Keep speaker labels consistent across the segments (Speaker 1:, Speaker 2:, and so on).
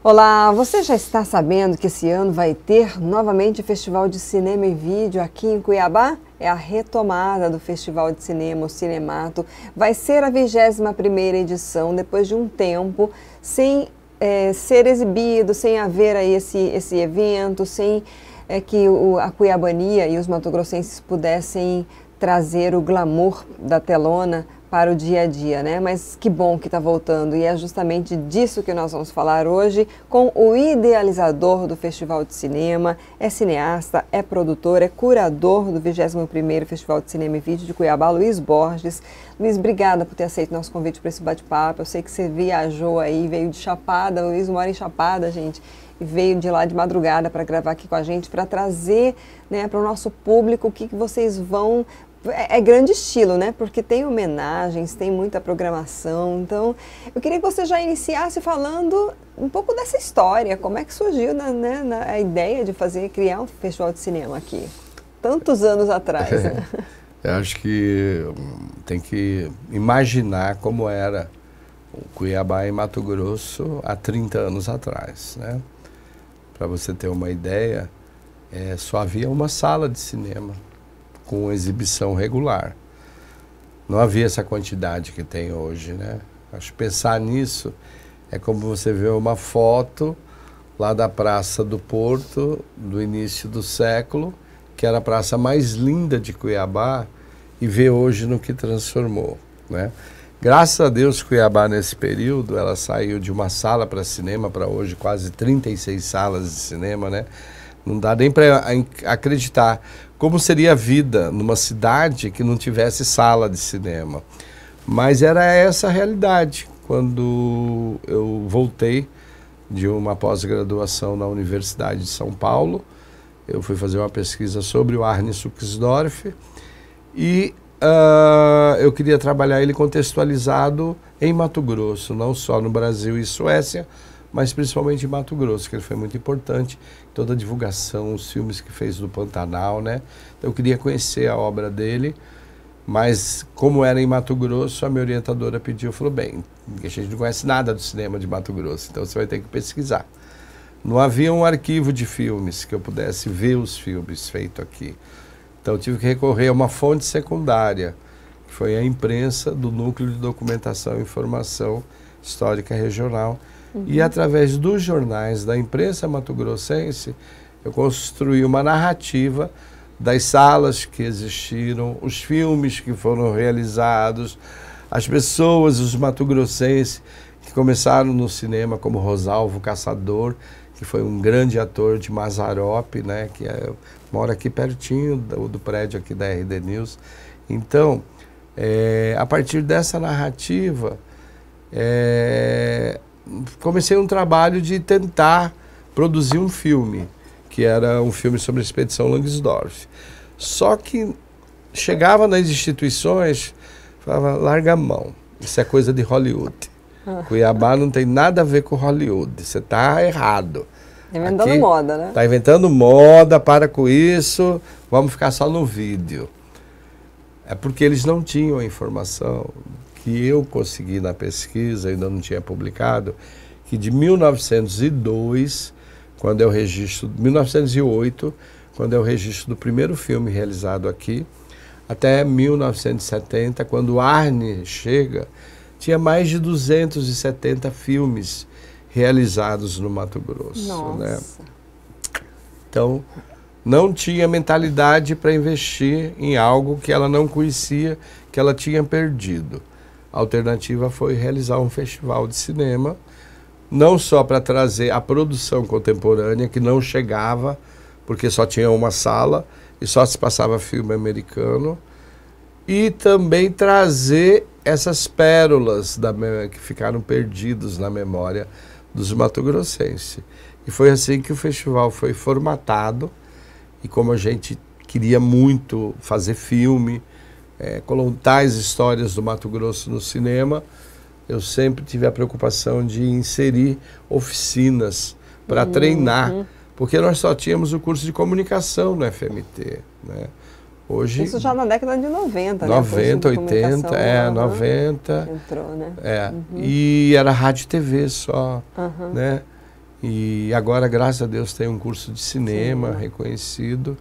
Speaker 1: Olá, você já está sabendo que esse ano vai ter novamente o Festival de Cinema e Vídeo aqui em Cuiabá? É a retomada do Festival de Cinema, o Cinemato. Vai ser a 21ª edição, depois de um tempo sem é, ser exibido, sem haver aí esse, esse evento, sem é, que o, a cuiabania e os matogrossenses pudessem trazer o glamour da telona para o dia a dia, né? Mas que bom que está voltando e é justamente disso que nós vamos falar hoje com o idealizador do Festival de Cinema, é cineasta, é produtor, é curador do 21º Festival de Cinema e Vídeo de Cuiabá, Luiz Borges. Luiz, obrigada por ter aceito nosso convite para esse bate-papo. Eu sei que você viajou aí, veio de Chapada, o Luiz mora em Chapada, gente e veio de lá de madrugada para gravar aqui com a gente, para trazer né, para o nosso público o que, que vocês vão é, é, grande estilo, né? Porque tem homenagens, tem muita programação. Então, eu queria que você já iniciasse falando um pouco dessa história. Como é que surgiu na, né, na, a ideia de fazer, criar um festival de cinema aqui? Tantos anos atrás, é, né?
Speaker 2: Eu acho que hum, tem que imaginar como era o Cuiabá e Mato Grosso há 30 anos atrás, né? Para você ter uma ideia, é, só havia uma sala de cinema com exibição regular. Não havia essa quantidade que tem hoje, né? Acho que pensar nisso é como você vê uma foto lá da Praça do Porto, do início do século, que era a praça mais linda de Cuiabá, e ver hoje no que transformou, né? Graças a Deus, Cuiabá, nesse período, ela saiu de uma sala para cinema para hoje, quase 36 salas de cinema, né? Não dá nem para acreditar como seria a vida numa cidade que não tivesse sala de cinema. Mas era essa a realidade quando eu voltei de uma pós-graduação na Universidade de São Paulo. Eu fui fazer uma pesquisa sobre o Arne Suxdorf e uh, eu queria trabalhar ele contextualizado em Mato Grosso, não só no Brasil e Suécia, mas principalmente em Mato Grosso, que ele foi muito importante, toda a divulgação, os filmes que fez do Pantanal, né? Então, eu queria conhecer a obra dele, mas como era em Mato Grosso, a minha orientadora pediu, falou, bem, a gente não conhece nada do cinema de Mato Grosso, então você vai ter que pesquisar. Não havia um arquivo de filmes que eu pudesse ver os filmes feitos aqui. Então eu tive que recorrer a uma fonte secundária, que foi a imprensa do Núcleo de Documentação e Informação Histórica Regional, Uhum. E através dos jornais, da imprensa mato-grossense, eu construí uma narrativa das salas que existiram, os filmes que foram realizados, as pessoas, os mato-grossenses que começaram no cinema, como Rosalvo Caçador, que foi um grande ator de Mazarope, né, que é, mora aqui pertinho do, do, prédio aqui da RD News. Então, é, a partir dessa narrativa, é, comecei um trabalho de tentar produzir um filme, que era um filme sobre a expedição Langsdorff. Só que chegava nas instituições, falava, larga a mão, isso é coisa de Hollywood. Ah. Cuiabá não tem nada a ver com Hollywood, você está errado.
Speaker 1: Tá inventando Aqui, moda, né? Está
Speaker 2: inventando moda, para com isso, vamos ficar só no vídeo. É porque eles não tinham a informação que eu consegui na pesquisa, ainda não tinha publicado, que de 1902, quando é o registro, 1908, quando é o registro do primeiro filme realizado aqui, até 1970, quando Arne chega, tinha mais de 270 filmes realizados no Mato Grosso. Né? Nossa. Né? Então, não tinha mentalidade para investir em algo que ela não conhecia, que ela tinha perdido. A alternativa foi realizar um festival de cinema, não só para trazer a produção contemporânea, que não chegava, porque só tinha uma sala e só se passava filme americano, e também trazer essas pérolas da, que ficaram perdidos na memória dos mato matogrossenses. E foi assim que o festival foi formatado, e como a gente queria muito fazer filme, é, as histórias do Mato Grosso no cinema, eu sempre tive a preocupação de inserir oficinas para uhum. treinar, porque nós só tínhamos o curso de comunicação no FMT, né? Hoje, Isso
Speaker 1: já na década de 90, 90, né? 80, é,
Speaker 2: 90. Entrou,
Speaker 1: né? É, uhum.
Speaker 2: e era rádio e TV só, uhum. né? E agora, graças a Deus, tem um curso de cinema Sim. reconhecido.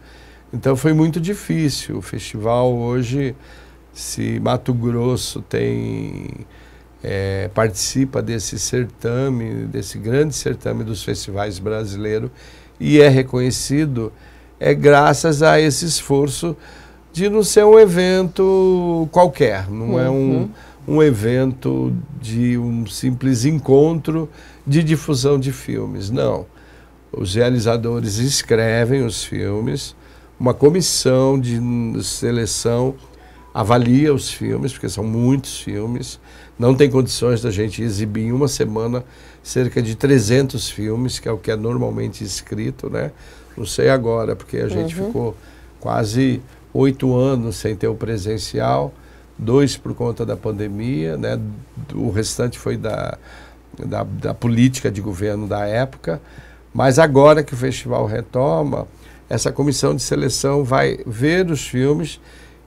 Speaker 2: Então foi muito difícil. O festival hoje, se Mato Grosso tem é, participa desse certame, desse grande certame dos festivais brasileiros e é reconhecido, é graças a esse esforço de não ser um evento qualquer, não uhum. é um, uhum. um evento de um simples encontro de difusão de filmes, não. Os realizadores escrevem os filmes, uma comissão de seleção avalia os filmes, porque são muitos filmes. Não tem condições da gente exibir em uma semana cerca de 300 filmes, que é o que é normalmente escrito, né? Não sei agora, porque a uhum. gente ficou quase oito anos sem ter o presencial, dois por conta da pandemia, né? O restante foi da, da, da política de governo da época. Mas agora que o festival retoma, essa comissão de seleção vai ver os filmes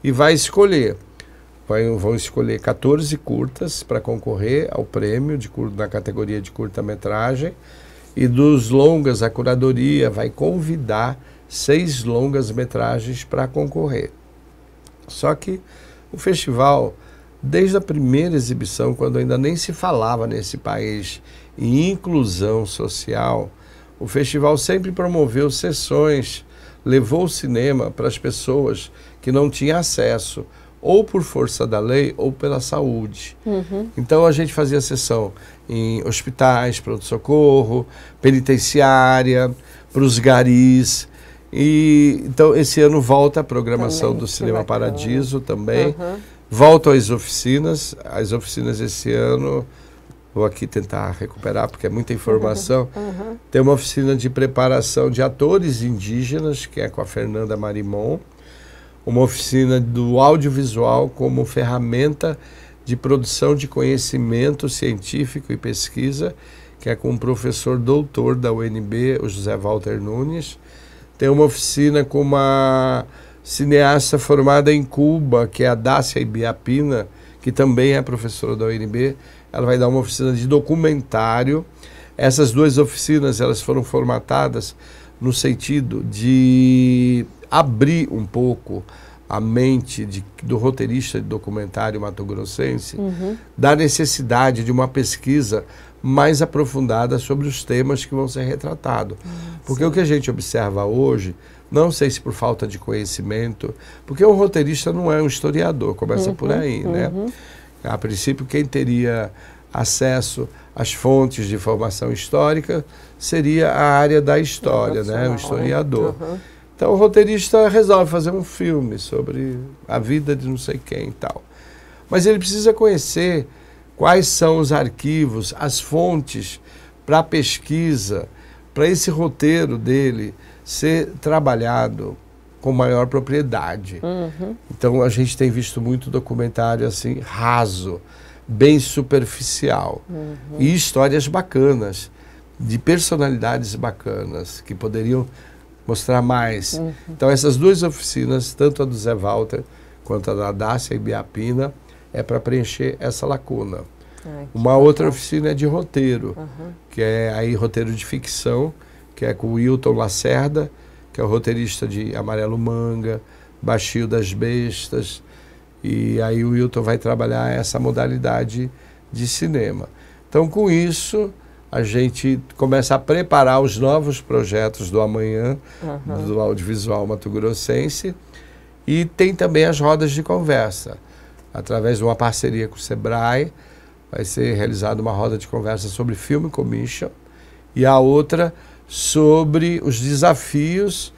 Speaker 2: e vai escolher. Vai, vão escolher 14 curtas para concorrer ao prêmio de, na categoria de curta-metragem. E dos longas, a curadoria vai convidar seis longas-metragens para concorrer. Só que o festival, desde a primeira exibição, quando ainda nem se falava nesse país em inclusão social, o festival sempre promoveu sessões levou o cinema para as pessoas que não tinham acesso, ou por força da lei ou pela saúde. Uhum. Então a gente fazia sessão em hospitais, pronto-socorro, penitenciária, para os garis. E, então esse ano volta a programação também, do Cinema Paradiso também. Uhum. Voltam as oficinas. As oficinas esse ano vou aqui tentar recuperar, porque é muita informação. Uhum. Tem uma oficina de preparação de atores indígenas, que é com a Fernanda Marimon. Uma oficina do audiovisual como ferramenta de produção de conhecimento científico e pesquisa, que é com o professor doutor da UNB, o José Walter Nunes. Tem uma oficina com uma cineasta formada em Cuba, que é a Dácia Ibiapina, que também é professora da UNB, ela vai dar uma oficina de documentário. Essas duas oficinas elas foram formatadas no sentido de abrir um pouco a mente de, do roteirista de documentário mato-grossense uhum. da necessidade de uma pesquisa mais aprofundada sobre os temas que vão ser retratados. Uhum, porque sim. o que a gente observa hoje, não sei se por falta de conhecimento, porque um roteirista não é um historiador, começa uhum, por aí, né? Uhum. A princípio, quem teria acesso às fontes de informação histórica seria a área da história, né? o historiador. Uhum. Então o roteirista resolve fazer um filme sobre a vida de não sei quem e tal. Mas ele precisa conhecer quais são os arquivos, as fontes para pesquisa, para esse roteiro dele ser trabalhado com maior propriedade. Uhum. Então a gente tem visto muito documentário assim raso, bem superficial uhum. e histórias bacanas de personalidades bacanas que poderiam mostrar mais. Uhum. Então essas duas oficinas, tanto a do Zé Walter quanto a da Dácia e Biapina, é para preencher essa lacuna. Ai, Uma outra oficina é de roteiro, uhum. que é aí roteiro de ficção, que é com o Wilton Lacerda, que é o roteirista de Amarelo Manga, Baixio das Bestas. E aí o Wilton vai trabalhar essa modalidade de cinema. Então, com isso, a gente começa a preparar os novos projetos do amanhã, uhum. do audiovisual mato-grossense. E tem também as rodas de conversa. Através de uma parceria com o Sebrae, vai ser realizada uma roda de conversa sobre filme commission. E a outra sobre os desafios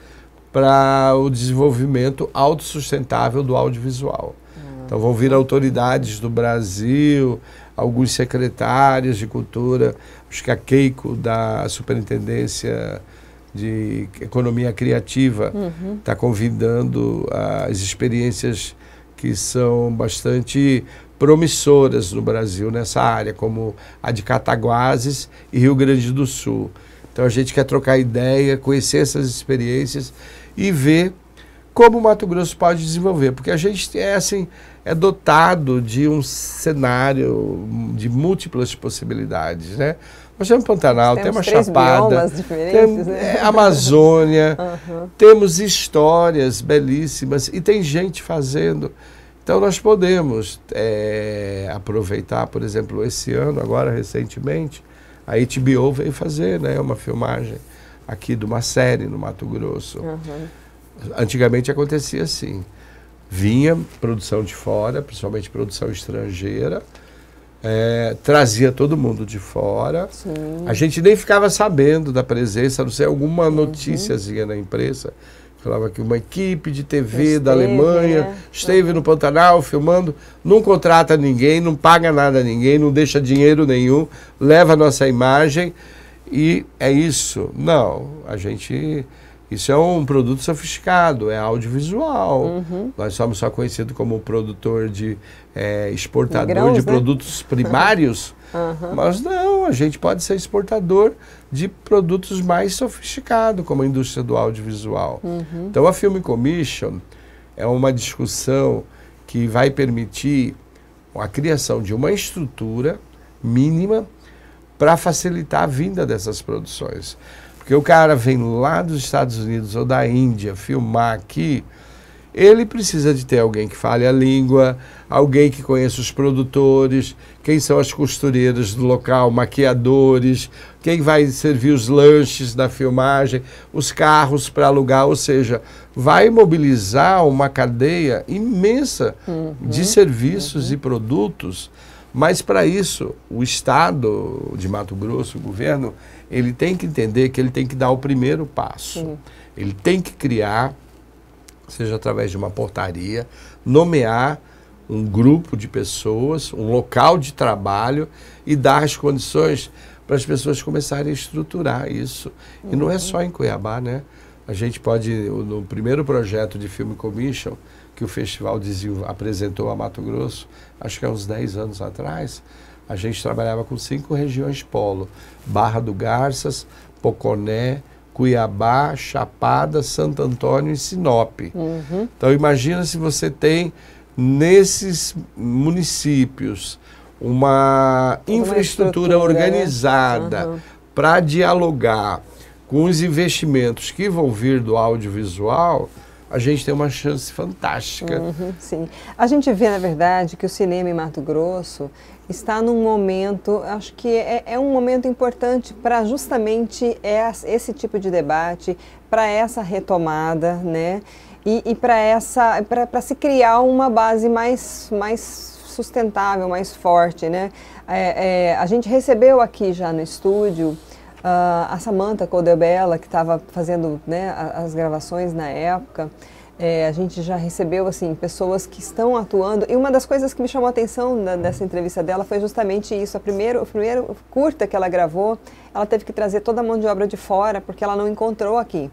Speaker 2: para o desenvolvimento autossustentável do audiovisual. Uhum. Então vão vir autoridades do Brasil, alguns secretários de cultura, acho que a Keiko da Superintendência de Economia Criativa está uhum. Tá convidando as experiências que são bastante promissoras no Brasil nessa área, como a de Cataguases e Rio Grande do Sul. Então a gente quer trocar ideia, conhecer essas experiências e ver como o Mato Grosso pode desenvolver, porque a gente é assim é dotado de um cenário de múltiplas possibilidades, né? Nós temos Pantanal, temos, temos Chapada, temos né? É, Amazônia, uhum. temos histórias belíssimas e tem gente fazendo. Então nós podemos é, aproveitar, por exemplo, esse ano agora recentemente a HBO veio fazer né, uma filmagem aqui de uma série no Mato Grosso. Uhum. Antigamente acontecia assim. Vinha produção de fora, principalmente produção estrangeira, é, trazia todo mundo de fora. Sim. A gente nem ficava sabendo da presença, não sei, alguma uhum. noticiazinha na imprensa Falava que uma equipe de TV esteve, da Alemanha é, é. esteve no Pantanal filmando, não contrata ninguém, não paga nada a ninguém, não deixa dinheiro nenhum, leva a nossa imagem e é isso. Não, a gente isso é um produto sofisticado, é audiovisual. Uhum. Nós somos só conhecidos como produtor de é, exportador de, grãos, de né? produtos primários, uhum. mas não, a gente pode ser exportador de produtos mais sofisticados, como a indústria do audiovisual. Uhum. Então a Film Commission é uma discussão que vai permitir a criação de uma estrutura mínima para facilitar a vinda dessas produções. Porque o cara vem lá dos Estados Unidos ou da Índia filmar aqui, ele precisa de ter alguém que fale a língua, alguém que conheça os produtores, quem são as costureiras do local, maquiadores, quem vai servir os lanches na filmagem, os carros para alugar, ou seja, vai mobilizar uma cadeia imensa uhum, de serviços uhum. e produtos. Mas para isso, o Estado de Mato Grosso, o governo, ele tem que entender que ele tem que dar o primeiro passo. Ele tem que criar, seja através de uma portaria, nomear um grupo de pessoas, um local de trabalho e dar as condições para as pessoas começarem a estruturar isso. Uhum. E não é só em Cuiabá, né? A gente pode, no primeiro projeto de Film Commission, que o Festival apresentou a Mato Grosso, acho que há é uns 10 anos atrás, a gente trabalhava com cinco regiões polo: Barra do Garças, Poconé, Cuiabá, Chapada, Santo Antônio e Sinop. Uhum. Então imagina se você tem nesses municípios uma, uma infraestrutura né? organizada né? uhum. para dialogar com os investimentos que vão vir do audiovisual, a gente tem uma chance fantástica.
Speaker 1: Uhum, sim. A gente vê, na verdade, que o cinema em Mato Grosso está num momento, acho que é, é um momento importante para justamente esse tipo de debate, para essa retomada, né? E, e para essa, para se criar uma base mais, mais sustentável, mais forte, né? É, é, a gente recebeu aqui já no estúdio Uh, a Samantha Codebella, que estava fazendo né, as gravações na época, é, a gente já recebeu assim pessoas que estão atuando e uma das coisas que me chamou a atenção na, entrevista dela foi justamente isso. A primeiro, o primeiro curta que ela gravou, ela teve que trazer toda a mão de obra de fora porque ela não encontrou aqui.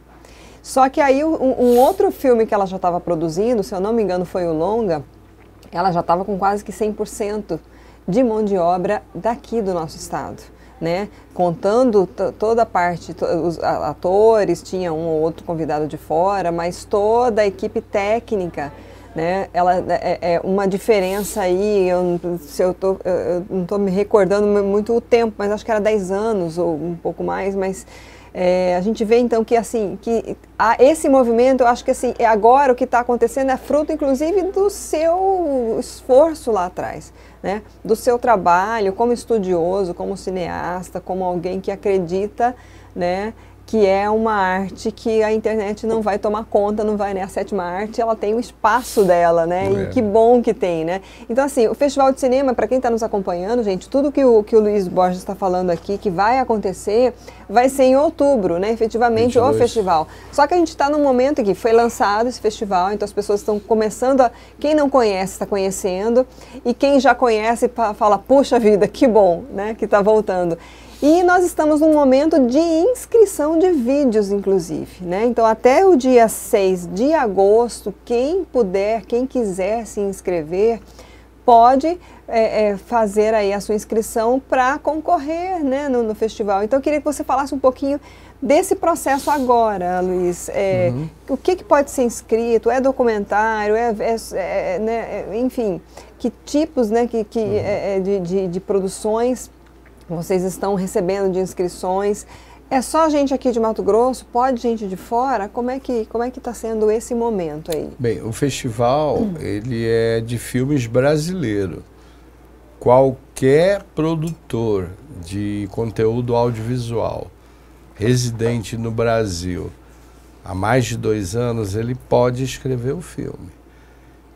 Speaker 1: Só que aí um, um outro filme que ela já estava produzindo, se eu não me engano foi o Longa, ela já estava com quase que 100% de mão de obra daqui do nosso estado né? Contando toda a parte, os atores, tinha um ou outro convidado de fora, mas toda a equipe técnica, né? Ela é, é, é uma diferença aí, eu, se eu, tô, eu não estou me recordando muito o tempo, mas acho que era 10 anos ou um pouco mais, mas é, a gente vê então que assim que esse movimento, eu acho que assim é agora o que está acontecendo é fruto, inclusive, do seu esforço lá atrás, né? Do seu trabalho como estudioso, como cineasta, como alguém que acredita, né? que é uma arte que a internet não vai tomar conta, não vai, né? A sétima arte, ela tem o um espaço dela, né? É. E que bom que tem, né? Então, assim, o Festival de Cinema, para quem está nos acompanhando, gente, tudo que o, que o Luiz Borges está falando aqui, que vai acontecer, vai ser em outubro, né? Efetivamente, 22. o festival. Só que a gente está num momento que foi lançado esse festival, então as pessoas estão começando a... Quem não conhece, está conhecendo. E quem já conhece, fala, puxa vida, que bom, né? Que está voltando. E nós estamos num momento de inscrição de vídeos, inclusive, né? Então, até o dia 6 de agosto, quem puder, quem quiser se inscrever, pode é, é, fazer aí a sua inscrição para concorrer né, no, no, festival. Então, eu queria que você falasse um pouquinho desse processo agora, Luiz. É, uhum. O que, que, pode ser inscrito? É documentário? É, é, é né, é, enfim, que tipos né, que, que uhum. de, de, de produções vocês estão recebendo de inscrições. É só gente aqui de Mato Grosso? Pode gente de fora? Como é que como é que está sendo esse momento aí?
Speaker 2: Bem, o festival hum. ele é de filmes brasileiro. Qualquer produtor de conteúdo audiovisual residente no Brasil há mais de dois anos ele pode escrever o filme.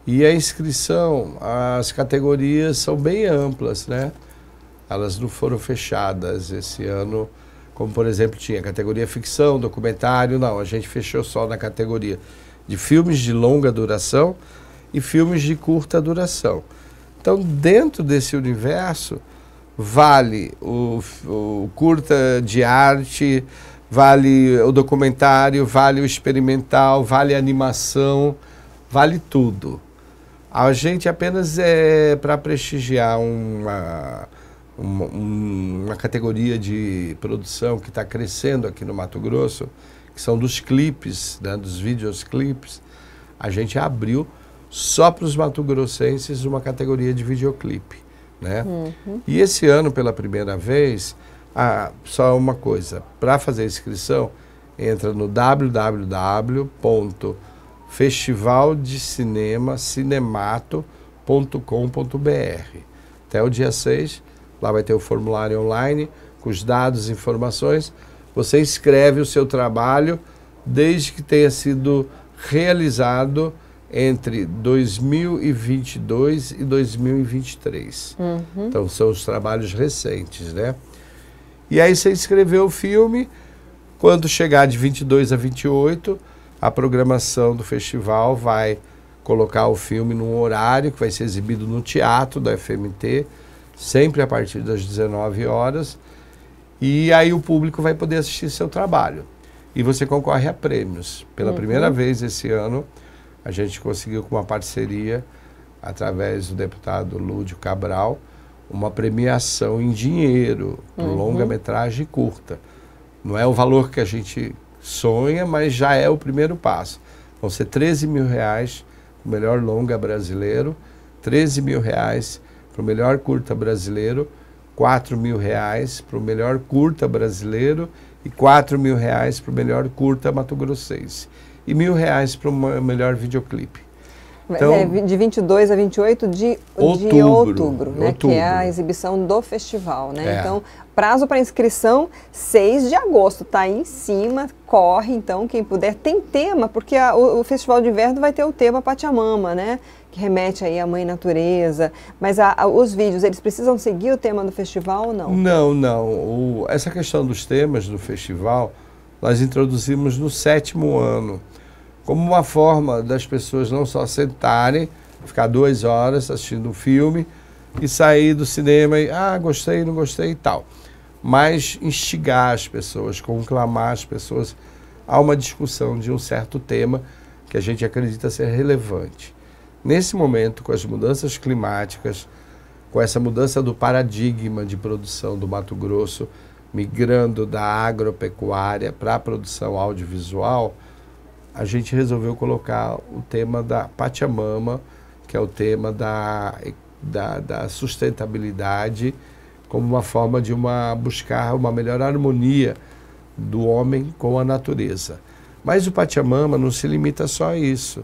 Speaker 2: E a inscrição, as categorias são bem amplas, né? elas não foram fechadas esse ano, como por exemplo tinha categoria ficção, documentário, não, a gente fechou só na categoria de filmes de longa duração e filmes de curta duração. Então, dentro desse universo, vale o, o curta de arte, vale o documentário, vale o experimental, vale a animação, vale tudo. A gente apenas é para prestigiar uma uma, uma categoria de produção que está crescendo aqui no Mato Grosso, que são dos clipes, né, dos videoclipes. A gente abriu só para os mato-grossenses uma categoria de videoclipe. Né? Uhum. E esse ano, pela primeira vez, só uma coisa, para fazer inscrição, entra no www.festivaldecinemacinemato.com.br. Até o dia 6 Lá vai ter o formulário online com os dados, informações. Você escreve o seu trabalho desde que tenha sido realizado entre 2022 e 2023.
Speaker 1: Uhum. Então
Speaker 2: são os trabalhos recentes, né? E aí você escreveu o filme. Quando chegar de 22 a 28, a programação do festival vai colocar o filme num horário que vai ser exibido no teatro da FMT sempre a partir das 19 horas. E aí o público vai poder assistir seu trabalho. E você concorre a prêmios. Pela uhum. primeira vez esse ano, a gente conseguiu com uma parceria através do deputado Lúdio Cabral uma premiação em dinheiro para uhum. longa-metragem curta. Não é o valor que a gente sonha, mas já é o primeiro passo. Vão ser 13 mil reais, o melhor longa brasileiro, 13 mil reais para o melhor curta brasileiro, 4 mil reais para o melhor curta brasileiro e 4 mil reais para o melhor curta Mato Grossense. E mil reais para o melhor videoclipe.
Speaker 1: É, então, é, de 22 a 28 de outubro, de outubro, né, outubro. que é a exibição do festival. Né? É. Então, prazo para inscrição 6 de agosto, está aí em cima, corre, então, quem puder. Tem tema, porque a, o, o, Festival de Inverno vai ter o tema Pachamama, né? que remete aí à mãe natureza, mas a, a, os vídeos, eles precisam seguir o tema do festival ou não?
Speaker 2: Não, não. O, essa questão dos temas do festival, nós introduzimos no sétimo ano, como uma forma das pessoas não só sentarem, ficar duas horas assistindo um filme e sair do cinema e, ah, gostei, não gostei e tal. Mas instigar as pessoas, conclamar as pessoas a uma discussão de um certo tema que a gente acredita ser relevante. Nesse momento, com as mudanças climáticas, com essa mudança do paradigma de produção do Mato Grosso, migrando da agropecuária para a produção audiovisual, a gente resolveu colocar o tema da Pachamama, que é o tema da, da, da sustentabilidade, como uma forma de uma, buscar uma melhor harmonia do homem com a natureza. Mas o Pachamama não se limita só a isso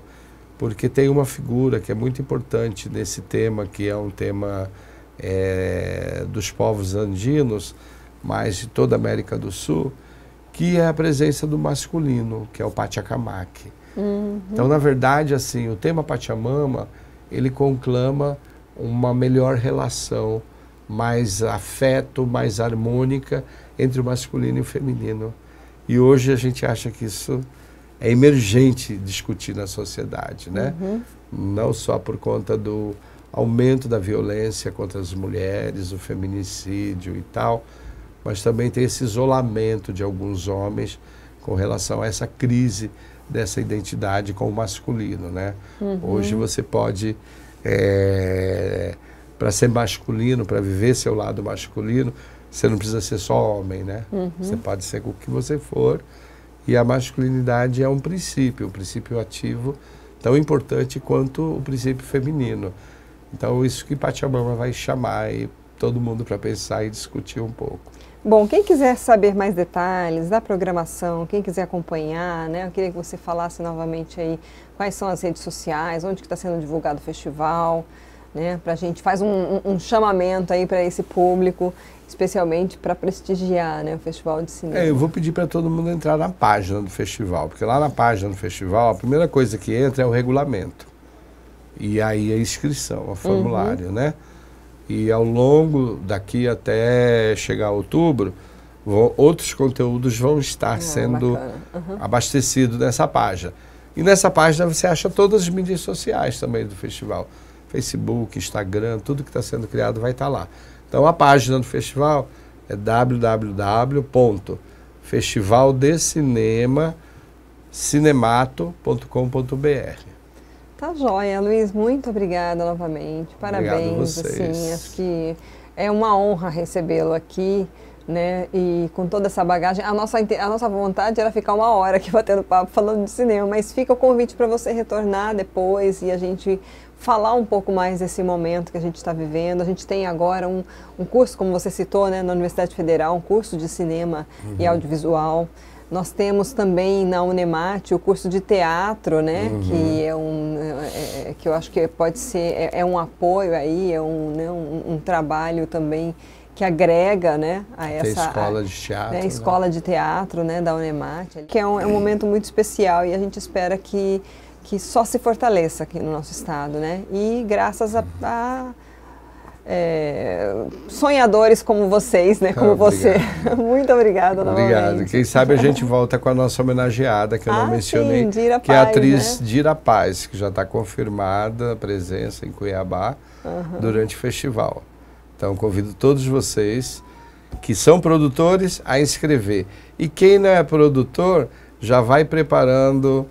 Speaker 2: porque tem uma figura que é muito importante nesse tema, que é um tema é, dos povos andinos, mas de toda a América do Sul, que é a presença do masculino, que é o Pachacamac. Uhum. Então, na verdade, assim, o tema Pachamama, ele conclama uma melhor relação, mais afeto, mais harmônica entre o masculino e o feminino. E hoje a gente acha que isso é emergente discutir na sociedade, né? Uhum. Não só por conta do aumento da violência contra as mulheres, o feminicídio e tal, mas também tem esse isolamento de alguns homens com relação a essa crise dessa identidade com o masculino, né?
Speaker 1: Uhum. Hoje você
Speaker 2: pode é, para ser masculino, para viver seu lado masculino, você não precisa ser só homem, né? Uhum. Você pode ser o que você for e a masculinidade é um princípio, um princípio ativo tão importante quanto o princípio feminino. Então, isso que Pachamama vai chamar e todo mundo para pensar e discutir um pouco.
Speaker 1: Bom, quem quiser saber mais detalhes da programação, quem quiser acompanhar, né, eu queria que você falasse novamente aí quais são as redes sociais, onde está sendo divulgado o festival, né? Para a gente faz um, um chamamento aí para esse público, especialmente para prestigiar, né, o Festival de Cinema. É, eu vou
Speaker 2: pedir para todo mundo entrar na página do festival, porque lá na página do festival a primeira coisa que entra é o regulamento e aí a inscrição, o formulário, uhum. né? E ao longo daqui até chegar outubro outros conteúdos vão estar ah, sendo uhum. abastecidos nessa página. E nessa página você acha todas as mídias sociais também do festival. Facebook, Instagram, tudo que está sendo criado vai estar tá lá. Então a página do festival é www.festivaldecinema.cinemato.com.br.
Speaker 1: Tá joia, Luiz, muito obrigada novamente. Parabéns, assim, acho que é uma honra recebê-lo aqui. Né? E com toda essa bagagem, a nossa, a nossa vontade era ficar uma hora aqui batendo papo falando de cinema, mas fica o convite para você retornar depois e a gente falar um pouco mais desse momento que a gente está vivendo. A gente tem agora um, um curso, como você citou, né, na Universidade Federal, um curso de cinema uhum. e audiovisual. Nós temos também na Unemate o curso de teatro, né? Uhum. Que é um é, é, é, que eu acho que pode ser é, é um apoio aí, é um, né, um, um, trabalho também que agrega, né, a essa a escola de teatro, né, né, escola de teatro, né, da Unemate, que é um, é um uhum. momento muito especial e a gente espera que que só se fortaleça aqui no nosso estado, né? E graças a, a é, sonhadores como vocês, né? Como Obrigado. você. Muito obrigada Obrigado.
Speaker 2: Quem sabe a gente volta com a nossa homenageada, que eu ah, não mencionei, sim, Dira que Paz, é a atriz né? Dira Paz, que já está confirmada a presença em Cuiabá uhum. durante o festival. Então, convido todos vocês que são produtores a inscrever. E quem não é produtor, já vai preparando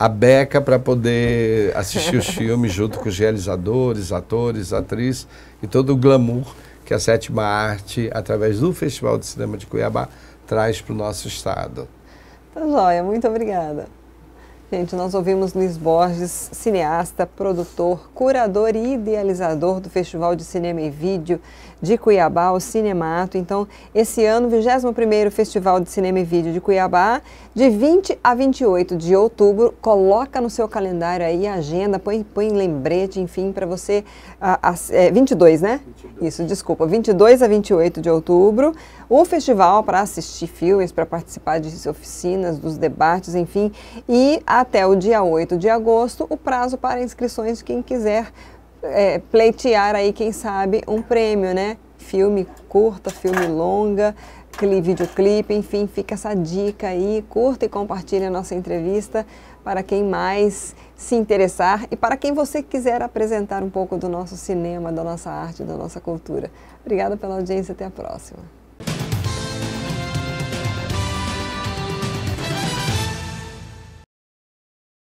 Speaker 2: a beca para poder assistir os filmes junto com os realizadores, atores, atrizes e todo o glamour que a sétima arte, através do Festival de Cinema de Cuiabá, traz para o nosso estado.
Speaker 1: Tá joia, muito obrigada. Gente, nós ouvimos Luiz Borges, cineasta, produtor, curador e idealizador do Festival de Cinema e Vídeo de Cuiabá o Cinemato. Então, esse ano, 21º Festival de Cinema e Vídeo de Cuiabá, de 20 a 28 de outubro, coloca no seu calendário aí a agenda, põe, põe lembrete, enfim, para você... A, a, é, 22, né? 22. Isso, desculpa. 22 a 28 de outubro, o festival para assistir filmes, para participar de oficinas, dos debates, enfim. E até o dia 8 de agosto, o prazo para inscrições de quem quiser é, pleitear aí, quem sabe, um prêmio, né? Filme curta, filme longa, videoclipe, enfim, fica essa dica aí. Curta e compartilhe a nossa entrevista para quem mais se interessar e para quem você quiser apresentar um pouco do nosso cinema, da nossa arte, da nossa cultura. Obrigada pela audiência, até a próxima.